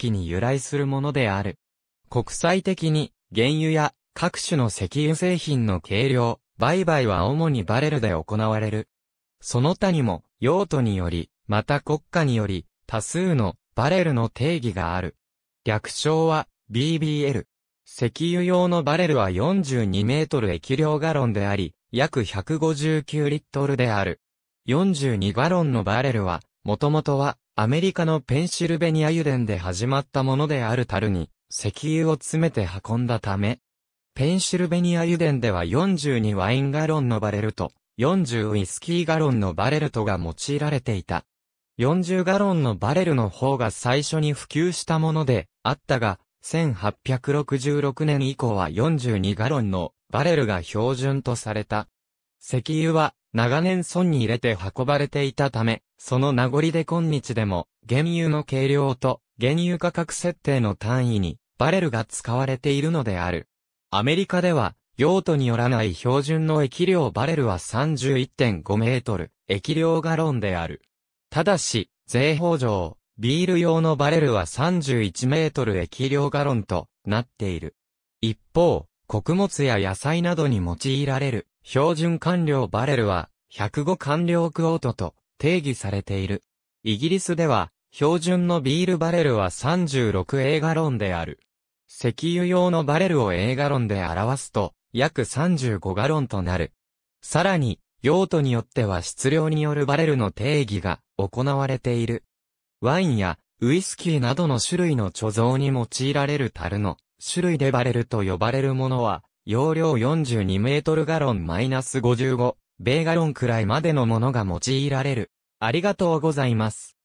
器に由来するものである。国際的に、原油や各種の石油製品の計量、売買は主にバレルで行われる。その他にも、用途により、また国家により、多数のバレルの定義がある。略称は BBL。石油用のバレルは42メートル液量ガロンであり、約159リットルである。42ガロンのバレルは、もともとはアメリカのペンシルベニア油田で始まったものである樽に、石油を詰めて運んだため、ペンシルベニア油田では42ワインガロンのバレルと、40ウイスキーガロンのバレルとが用いられていた。40ガロンのバレルの方が最初に普及したものであったが、1866年以降は42ガロンのバレルが標準とされた。石油は長年村に入れて運ばれていたため、その名残で今日でも、原油の計量と、原油価格設定の単位に、バレルが使われているのである。アメリカでは、用途によらない標準の液量バレルは31.5メートル、液量ガロンである。ただし、税法上、ビール用のバレルは31メートル液量ガロンとなっている。一方、穀物や野菜などに用いられる標準完了バレルは105完了クオートと定義されている。イギリスでは、標準のビールバレルは36エガロンである。石油用のバレルをエガロンで表すと、約35ガロンとなる。さらに、用途によっては質量によるバレルの定義が行われている。ワインやウイスキーなどの種類の貯蔵に用いられる樽の種類でバレルと呼ばれるものは、容量42メートルガロンマイナス55ベーガロンくらいまでのものが用いられる。ありがとうございます。